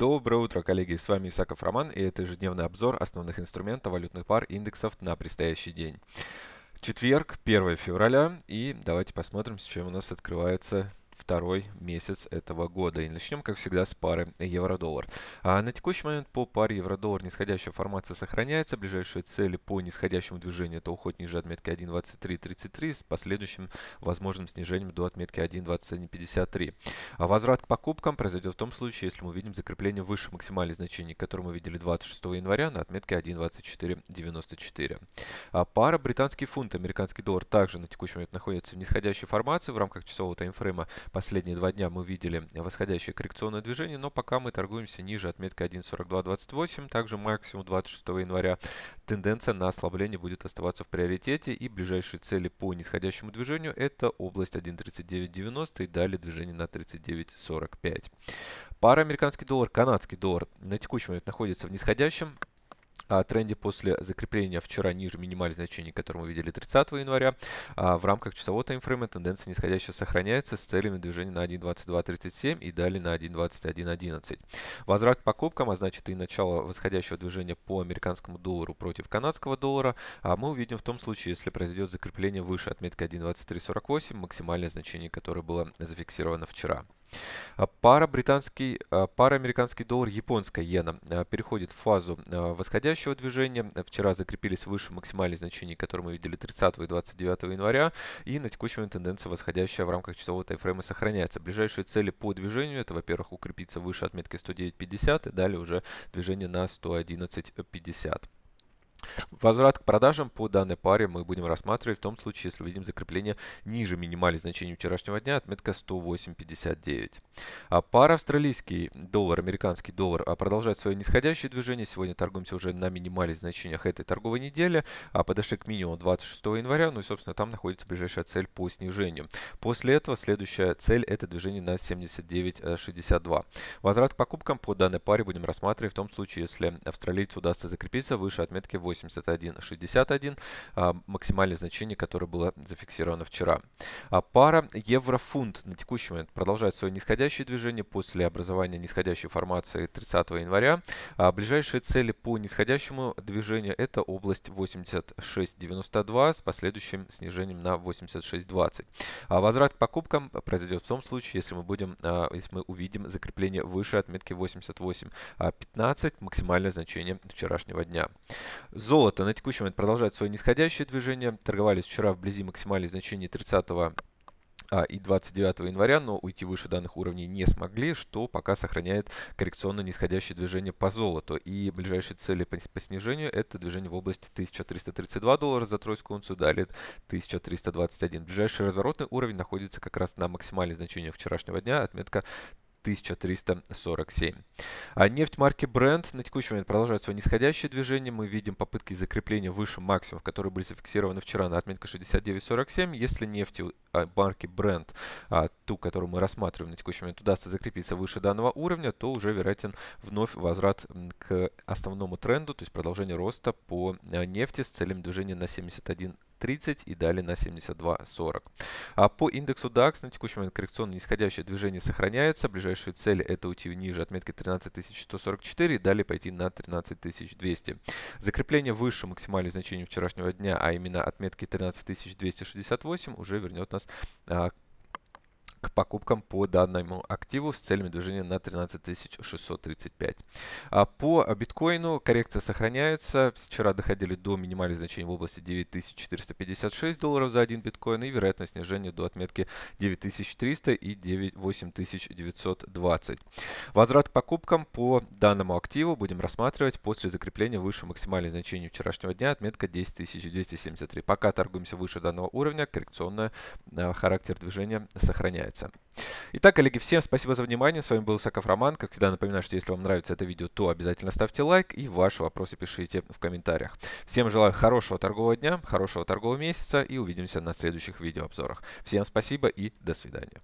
Доброе утро, коллеги! С вами Исаков Роман и это ежедневный обзор основных инструментов валютных пар индексов на предстоящий день. Четверг, 1 февраля, и давайте посмотрим, с чем у нас открывается второй месяц этого года. И начнем, как всегда, с пары евро-доллар. А на текущий момент по паре евро-доллар нисходящая формация сохраняется. Ближайшие цели по нисходящему движению это уход ниже отметки 1.2333 с последующим возможным снижением до отметки 1.2153. А возврат к покупкам произойдет в том случае, если мы увидим закрепление выше максимальной значения, которое мы видели 26 января на отметке 1.2494. А пара британский фунт, американский доллар также на текущий момент находится в нисходящей формации в рамках часового таймфрейма Последние два дня мы видели восходящее коррекционное движение, но пока мы торгуемся ниже отметки 1.4228, также максимум 26 января. Тенденция на ослабление будет оставаться в приоритете и ближайшие цели по нисходящему движению это область 1.3990 и далее движение на 39.45. Пара американский доллар, канадский доллар на текущий момент находится в нисходящем тренде после закрепления вчера ниже минимальных значений, которые мы видели 30 января. А, в рамках часового таймфрейма тенденция нисходящая сохраняется с целями движения на 1.2237 и далее на 1.2111. Возврат к покупкам, а значит и начало восходящего движения по американскому доллару против канадского доллара, а мы увидим в том случае, если произойдет закрепление выше отметки 1.2348, максимальное значение, которое было зафиксировано вчера. А пара британский, а, пара американский доллар, японская иена а, переходит в фазу восходящего движения. Вчера закрепились выше максимальных значений, которые мы видели 30 и 29 января. И на текущий тенденция восходящая в рамках часового таймфрейма сохраняется. Ближайшие цели по движению это, во-первых, укрепиться выше отметки 109.50 и далее уже движение на 111.50. Возврат к продажам по данной паре мы будем рассматривать в том случае, если увидим закрепление ниже минимальных значений вчерашнего дня, отметка 108.59. А пара австралийский доллар, американский доллар а продолжает свое нисходящее движение. Сегодня торгуемся уже на минимальных значениях этой торговой недели, а подошли к минимуму 26 января, ну и собственно там находится ближайшая цель по снижению. После этого следующая цель это движение на 79.62. Возврат к покупкам по данной паре будем рассматривать в том случае, если австралийцу удастся закрепиться выше отметки 8. 81.61, а, максимальное значение, которое было зафиксировано вчера. А Пара еврофунт на текущий момент продолжает свое нисходящее движение после образования нисходящей формации 30 января. А, ближайшие цели по нисходящему движению это область 86.92 с последующим снижением на 86.20. А возврат к покупкам произойдет в том случае, если мы будем, если мы увидим закрепление выше отметки 88.15, максимальное значение вчерашнего дня. Золото на текущий момент продолжает свое нисходящее движение. Торговались вчера вблизи максимальных значений 30 а, и 29 января, но уйти выше данных уровней не смогли, что пока сохраняет коррекционно нисходящее движение по золоту. И ближайшие цели по, по снижению это движение в области 1332 доллара за тройскую унцию, далее 1321. Ближайший разворотный уровень находится как раз на максимальном значении вчерашнего дня, отметка 1347. А нефть марки Brent на текущий момент продолжает свое нисходящее движение. Мы видим попытки закрепления выше максимумов, которые были зафиксированы вчера на отметке 69.47. Если нефть а, марки Brent, а, ту, которую мы рассматриваем на текущий момент, удастся закрепиться выше данного уровня, то уже вероятен вновь возврат к основному тренду, то есть продолжение роста по а, нефти с целью движения на 71 30 и далее на 72.40. А по индексу DAX на текущий момент коррекционно нисходящее движение сохраняется. Ближайшая цель это уйти ниже отметки 13144 и далее пойти на 13200. Закрепление выше максимальных значений вчерашнего дня, а именно отметки 13268 уже вернет нас а, к покупкам по данному активу с целями движения на 13635. А, по биткоину коррекция сохраняется. Вчера доходили до минимальных значений в области 9456 долларов за один биткоин и вероятно снижение до отметки 9300 и 9, 8920. Возврат к покупкам по данному активу будем рассматривать после закрепления выше максимальных значений вчерашнего дня, отметка 10273. Пока торгуемся выше данного уровня, коррекционный а, характер движения сохраняется нравится. Итак, коллеги, всем спасибо за внимание. С вами был Саков Роман. Как всегда, напоминаю, что если вам нравится это видео, то обязательно ставьте лайк и ваши вопросы пишите в комментариях. Всем желаю хорошего торгового дня, хорошего торгового месяца и увидимся на следующих видеообзорах. Всем спасибо и до свидания.